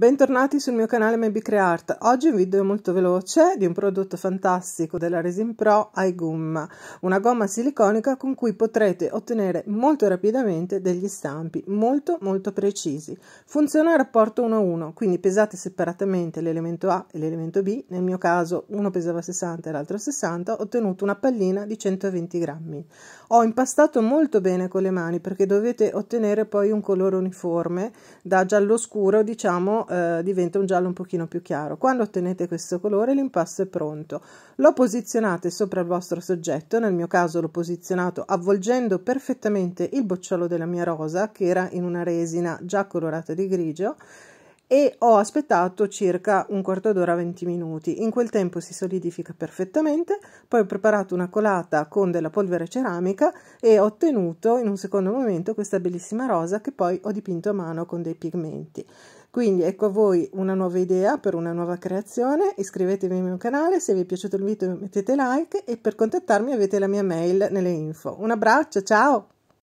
Bentornati sul mio canale Maybe Creart. Oggi un video molto veloce di un prodotto fantastico della Resin Pro iGumma, una gomma siliconica con cui potrete ottenere molto rapidamente degli stampi molto molto precisi. Funziona a rapporto 1 a 1, quindi pesate separatamente l'elemento A e l'elemento B, nel mio caso uno pesava 60 e l'altro 60, ho ottenuto una pallina di 120 grammi. Ho impastato molto bene con le mani perché dovete ottenere poi un colore uniforme da giallo scuro, diciamo eh, diventa un giallo un pochino più chiaro. Quando ottenete questo colore l'impasto è pronto. Lo posizionate sopra il vostro soggetto, nel mio caso l'ho posizionato avvolgendo perfettamente il bocciolo della mia rosa che era in una resina già colorata di grigio e ho aspettato circa un quarto d'ora 20 minuti. In quel tempo si solidifica perfettamente, poi ho preparato una colata con della polvere ceramica e ho ottenuto in un secondo momento questa bellissima rosa che poi ho dipinto a mano con dei pigmenti. Quindi ecco a voi una nuova idea per una nuova creazione, iscrivetevi al mio canale, se vi è piaciuto il video mettete like e per contattarmi avete la mia mail nelle info. Un abbraccio, ciao!